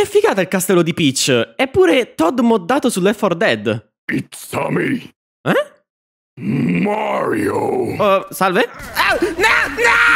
Che figata il castello di Peach! Eppure Todd moddato su Left 4 Dead! It's Tommy! Eh? Mario! Uh, salve? Oh, no, no!